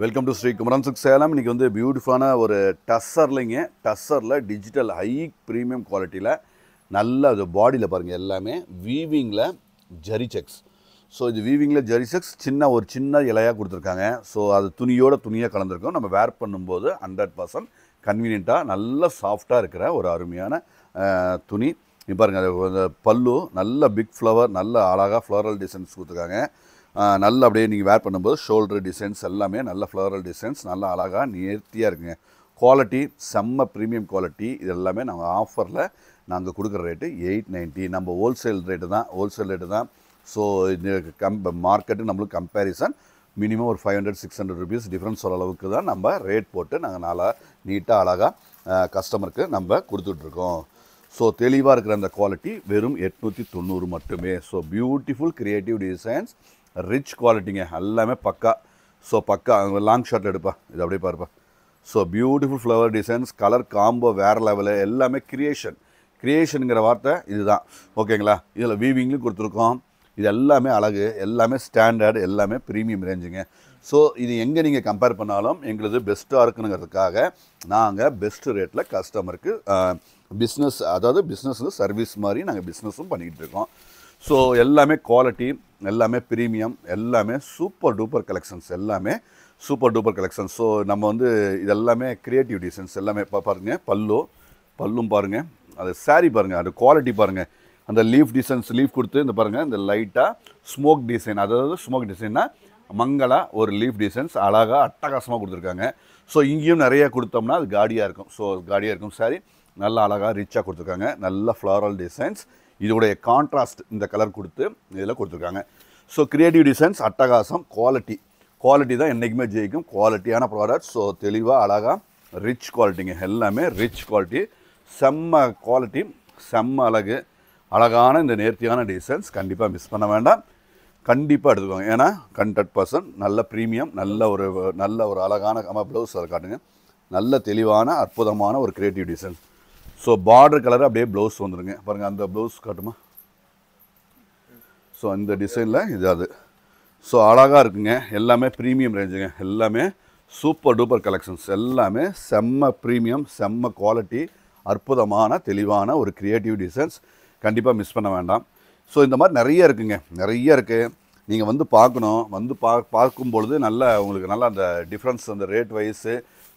welcome to Sri Kumaran சுக் சேலம் இன்றைக்கி வந்து பியூட்டிஃபான ஒரு டஸ்ஸர்லைங்க டஸ்ஸரில் டிஜிட்டல் ஹை ப்ரீமியம் குவாலிட்டியில் நல்ல அது பாடியில் பாருங்கள் எல்லாமே வீவிங்கில் ஜரி செக்ஸ் ஸோ இது வீவிங்கில் ஜரி செக்ஸ் சின்ன ஒரு சின்ன இலையாக கொடுத்துருக்காங்க ஸோ அது துணியோட துணியாக கலந்துருக்கோம் நம்ம வேர் பண்ணும்போது ஹண்ட்ரட் பர்சன்ட் கன்வீனியண்ட்டாக நல்ல சாஃப்டாக இருக்கிற ஒரு அருமையான துணி பாருங்கள் பல்லு நல்ல பிக் ஃப்ளவர் நல்ல அழகாக ஃப்ளோரல் டிசைன்ஸ் கொடுத்துருக்காங்க நல்லா அப்படியே நீங்கள் வேர் பண்ணும்போது ஷோல்டர் டிசைன்ஸ் எல்லாமே நல்ல ஃப்ளோரல் டிசைன்ஸ் நல்லா அழகாக நேர்த்தியாக இருக்குங்க குவாலிட்டி செம்ம ப்ரீமியம் குவாலிட்டி இது எல்லாமே நாங்கள் ஆஃபரில் நாங்கள் கொடுக்குற ரேட்டு எயிட் நைன்ட்டி நம்ம ஹோல்சேல் ரேட்டு தான் ஹோல்சேல் ரேட்டு தான் ஸோ இது கம் மார்க்கெட்டு நம்மளுக்கு கம்பேரிசன் மினிமம் ஒரு five hundred six hundred rupees difference அளவுக்கு தான் நம்ம ரேட் போட்டு நாங்கள் நல்லா நீட்டாக அழகாக கஸ்டமருக்கு நம்ம கொடுத்துட்ருக்கோம் ஸோ தெளிவாக இருக்கிற அந்த குவாலிட்டி வெறும் எட்நூற்றி தொண்ணூறு மட்டுமே so beautiful creative designs rich குவாலிட்டிங்க எல்லாமே பக்கா ஸோ பக்கா லாங் ஷாட்டில் எடுப்பா இது அப்படியே பார்ப்பா so beautiful flower designs colour combo வேறு லெவலு எல்லாமே க்ரியேஷன் க்ரியேஷனுங்கிற வார்த்தை இதுதான் ஓகேங்களா இதில் வீவிங்லையும் கொடுத்துருக்கோம் இது எல்லாமே அழகு எல்லாமே ஸ்டாண்டர்டு எல்லாமே ப்ரீமியம் ரேஞ்சுங்க ஸோ இது எங்கே நீங்கள் கம்பேர் பண்ணாலும் எங்களுக்கு பெஸ்ட்டாக இருக்குங்கிறதுக்காக நாங்கள் பெஸ்ட்டு ரேட்டில் கஸ்டமருக்கு பிஸ்னஸ் அதாவது பிஸ்னஸ் சர்வீஸ் மாதிரி நாங்கள் பிஸ்னஸும் பண்ணிக்கிட்டு இருக்கோம் ஸோ எல்லாமே குவாலிட்டி எல்லாமே ப்ரீமியம் எல்லாமே சூப்பர் டூப்பர் கலெக்ஷன்ஸ் எல்லாமே சூப்பர் டூப்பர் கலெக்ஷன்ஸ் ஸோ நம்ம வந்து இதெல்லாமே க்ரியேட்டிவ் டிசைன்ஸ் எல்லாமே இப்போ பாருங்கள் பல்லு பல்லும் பாருங்கள் அது சாரீ பாருங்கள் அது குவாலிட்டி பாருங்கள் அந்த லீஃப் டிசைன்ஸ் லீஃப் கொடுத்து இந்த பாருங்கள் இந்த லைட்டாக ஸ்மோக் டிசைன் அதாவது ஸ்மோக் டிசைன்னா மங்களாக ஒரு லீஃப் டிசைன்ஸ் அழகாக அட்டகாசமாக கொடுத்துருக்காங்க ஸோ இங்கேயும் நிறைய கொடுத்தோம்னா அது காடியாக இருக்கும் ஸோ காடியாக இருக்கும் சாரி நல்லா அழகாக ரிச்சாக கொடுத்துருக்காங்க நல்ல ஃப்ளாரல் டிசைன்ஸ் இதோடைய கான்ட்ராஸ்ட் இந்த கலர் கொடுத்து இதில் கொடுத்துருக்காங்க ஸோ க்ரியேட்டிவ் டிசைன்ஸ் அட்டகாசம் குவாலிட்டி குவாலிட்டி தான் என்றைக்குமே ஜெயிக்கும் குவாலிட்டியான ப்ராடக்ட் ஸோ தெளிவாக அழகாக ரிச் குவாலிட்டிங்க எல்லாமே ரிச் குவாலிட்டி செம்ம குவாலிட்டி செம்ம அழகு அழகான இந்த நேர்த்தியான டிசைன்ஸ் கண்டிப்பாக மிஸ் பண்ண வேண்டாம் கண்டிப்பாக எடுத்துக்கோங்க ஏன்னா கண்டட் பர்சன் நல்ல ப்ரீமியம் நல்ல ஒரு நல்ல ஒரு அழகான கம ப்ளவுஸ் அதை காட்டுங்க நல்ல தெளிவான அற்புதமான ஒரு creative designs so border colour அப்படியே ப்ளவுஸ் வந்துடுங்க பாருங்கள் அந்த ப்ளவுஸ் காட்டுமா ஸோ அந்த டிசைனில் இது அது ஸோ அழகாக இருக்குங்க எல்லாமே ப்ரீமியம் ரேஞ்சுங்க எல்லாமே சூப்பர் டூப்பர் கலெக்ஷன்ஸ் எல்லாமே செம்ம ப்ரீமியம் செம்ம குவாலிட்டி அற்புதமான தெளிவான ஒரு க்ரியேட்டிவ் டிசைன்ஸ் கண்டிப்பாக மிஸ் பண்ண வேண்டாம் ஸோ இந்த மாதிரி நிறைய இருக்குங்க நிறைய இருக்குது நீங்கள் வந்து பார்க்கணும் வந்து பா பார்க்கும் பொழுது நல்ல உங்களுக்கு நல்லா அந்த டிஃப்ரென்ஸ் அந்த ரேட் வைஸு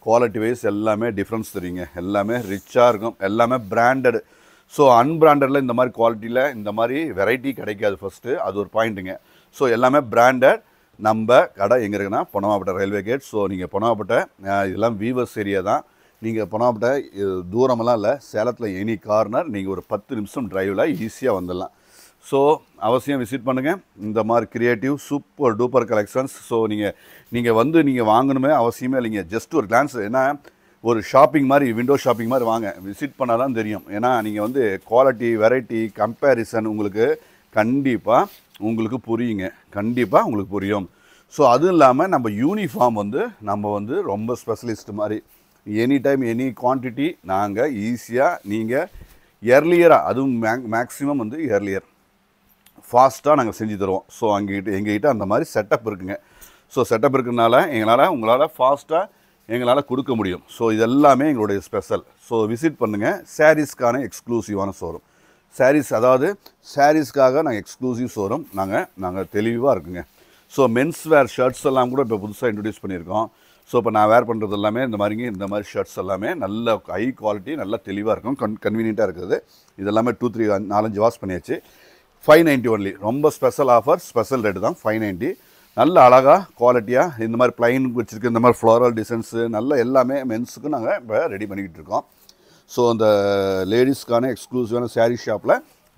குவாலிட்டி வைஸ் எல்லாமே டிஃப்ரென்ஸ் தெரியுங்க எல்லாமே ரிச்சாக இருக்கும் எல்லாமே பிராண்டடு ஸோ அன்பிராண்டடில் இந்த மாதிரி குவாலிட்டியில் இந்த மாதிரி வெரைட்டி கிடைக்காது ஃபஸ்ட்டு அது ஒரு பாயிண்ட்டுங்க ஸோ எல்லாமே பிராண்டட் நம்ம கடை எங்கே இருக்குன்னா பொனவாப்பட்ட ரயில்வே கேட் ஸோ நீங்கள் பொனவாப்பட்ட இதெல்லாம் வீவர்ஸ் ஏரியா தான் நீங்கள் பொனவாப்பட்ட தூரமெல்லாம் இல்லை சேலத்தில் எனி கார்னர் நீங்கள் ஒரு பத்து நிமிஷம் டிரைவில் ஈஸியாக வந்துடலாம் ஸோ அவசியம் விசிட் பண்ணுங்கள் இந்த மாதிரி creative super duper collections so நீங்கள் நீங்கள் வந்து நீங்கள் வாங்கணுமே அவசியமே இல்லைங்க ஜஸ்ட் ஒரு கிளான்ஸ் ஏன்னா ஒரு ஷாப்பிங் மாதிரி விண்டோ ஷாப்பிங் மாதிரி வாங்க விசிட் பண்ணால் தான் தெரியும் ஏன்னா நீங்கள் வந்து குவாலிட்டி வெரைட்டி கம்பேரிசன் உங்களுக்கு கண்டிப்பாக உங்களுக்கு புரியுங்க கண்டிப்பாக உங்களுக்கு புரியும் ஸோ அதுவும் இல்லாமல் நம்ம யூனிஃபார்ம் வந்து நம்ம வந்து ரொம்ப ஸ்பெஷலிஸ்ட் மாதிரி எனி டைம் எனி குவான்டிட்டி நாங்கள் ஈஸியாக நீங்கள் இயர்லியராக அதுவும் மேக் மேக்ஸிமம் வந்து இயர்லியர் ஃபாஸ்ட்டாக நாங்கள் செஞ்சு தருவோம் ஸோ அங்கிட்ட எங்ககிட்ட அந்த மாதிரி செட்டப் இருக்குங்க ஸோ செட்டப் இருக்கிறதுனால எங்களால் உங்களால் ஃபாஸ்ட்டாக எங்களால் கொடுக்க முடியும் ஸோ இதெல்லாமே எங்களுடைய ஸ்பெஷல் ஸோ விசிட் பண்ணுங்கள் சாரீஸ்க்கான எக்ஸ்க்ளூசிவான ஷோரூம் சாரீஸ் அதாவது சாரீஸ்க்காக நாங்கள் எக்ஸ்க்ளூசிவ் ஷோரூம் நாங்கள் நாங்கள் தெளிவாக இருக்குங்க ஸோ மென்ஸ் வேர் ஷர்ட்ஸ் எல்லாம் கூட இப்போ புதுசாக இன்ட்ரடியூஸ் பண்ணியிருக்கோம் ஸோ இப்போ நான் வேர் பண்ணுறது எல்லாமே இந்த மாதிரிங்க இந்த மாதிரி ஷர்ட்ஸ் எல்லாமே நல்ல ஹை குவாலிட்டி நல்லா தெளிவாக இருக்கும் கன் கன்வீனியண்ட்டாக இருக்குது இதெல்லாமே டூ த்ரீ நாலஞ்சு வாஷ் பண்ணியாச்சு ஃபைவ் நைன்ட்டி ஒன்லி ரொம்ப ஸ்பெஷல் ஆஃபர் ஸ்பெஷல் ரேட்டு தான் ஃபைவ் நைன்ட்டி நல்ல அழகாக குவாலிட்டியாக இந்த மாதிரி பிளைன் வச்சுருக்கு இந்த மாதிரி ஃப்ளோரல் டிசைன்ஸு நல்ல எல்லாமே மென்ஸுக்கு நாங்கள் இப்போ ரெடி பண்ணிக்கிட்டு இருக்கோம் ஸோ அந்த லேடிஸ்க்கான எக்ஸ்க்ளூசிவான சாரீ ஷாப்பில்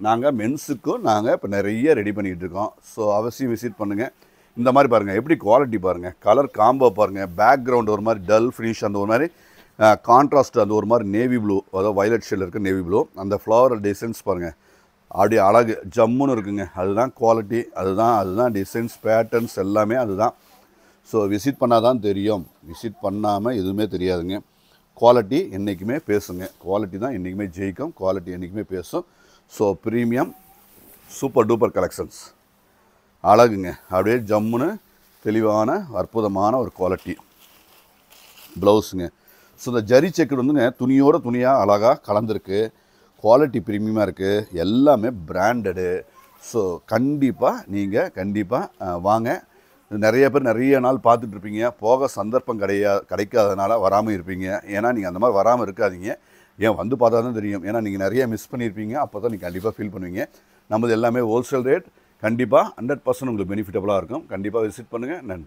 நாங்கள் மென்ஸுக்கும் நாங்கள் இப்போ நிறைய ரெடி பண்ணிக்கிட்டு இருக்கோம் ஸோ அவசியம் விசிட் பண்ணுங்கள் இந்த மாதிரி பாருங்கள் எப்படி குவாலிட்டி பாருங்கள் கலர் காம்போ பாருங்கள் பேக்ரவுண்ட் ஒரு மாதிரி டல் ஃபினிஷ் அந்த ஒரு மாதிரி கான்ட்ராஸ்ட் அந்த ஒரு மாதிரி நேவி ப்ளூ அதாவது வயலட் ஷெல் இருக்க நேவி ப்ளூ அந்த ஃப்ளவர் டிசைன்ஸ் பாருங்கள் அப்படி அழகு ஜம்முன்னு இருக்குங்க அதுதான் குவாலிட்டி அதுதான் அதுதான் டிசைன்ஸ் பேட்டர்ன்ஸ் எல்லாமே அதுதான் ஸோ விசிட் பண்ணால் தான் தெரியும் விசிட் பண்ணாமல் எதுவுமே தெரியாதுங்க குவாலிட்டி என்றைக்குமே பேசுங்க குவாலிட்டி தான் என்றைக்குமே ஜெயிக்கும் குவாலிட்டி என்றைக்குமே பேசும் so premium super duper collections அழகுங்க அப்படியே ஜம்முன்னு தெளிவான அற்புதமான ஒரு குவாலிட்டி ப்ளவுஸுங்க ஸோ இந்த ஜரி செக்கு வந்துங்க துணியோட துணியாக அழகாக கலந்துருக்கு குவாலிட்டி ப்ரீமியமாக இருக்குது எல்லாமே பிராண்டடு ஸோ கண்டிப்பாக நீங்கள் கண்டிப்பாக வாங்க நிறைய பேர் நிறைய நாள் பார்த்துட்ருப்பீங்க போக சந்தர்ப்பம் கிடையா கிடைக்காதனால வராமல் இருப்பீங்க ஏன்னா நீங்கள் அந்த மாதிரி வராமல் இருக்காதீங்க ஏன் வந்து பார்த்தா தான் தெரியும் ஏன்னா நீங்கள் நிறைய மிஸ் பண்ணியிருப்பீங்க அப்போ தான் நீங்கள் கண்டிப்பாக ஃபீல் பண்ணுவீங்க நமது எல்லாமே ஹோல்சேல் ரேட் கண்டிப்பாக ஹண்ட்ரட் பர்சன்ட் உங்களுக்கு பெனிஃபிட்டபுளாக இருக்கும் கண்டிப்பாக விசிட் பண்ணுங்கள் நன்றி